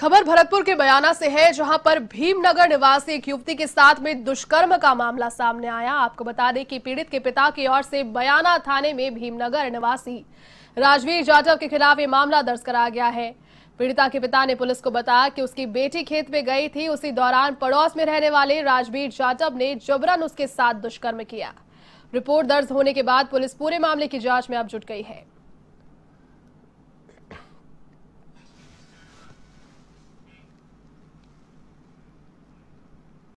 खबर भरतपुर के बयाना से है जहां पर भीमनगर निवासी एक युवती के साथ में दुष्कर्म का मामला सामने आया आपको बता दें कि पीड़ित के पिता की ओर से बयाना थाने में भीमनगर निवासी राजवीर जाटव के खिलाफ ये मामला दर्ज कराया गया है पीड़िता के पिता ने पुलिस को बताया कि उसकी बेटी खेत में गई थी उसी दौरान पड़ोस में रहने वाले राजवीर जाटव ने जबरन उसके साथ दुष्कर्म किया रिपोर्ट दर्ज होने के बाद पुलिस पूरे मामले की जांच में अब जुट गई है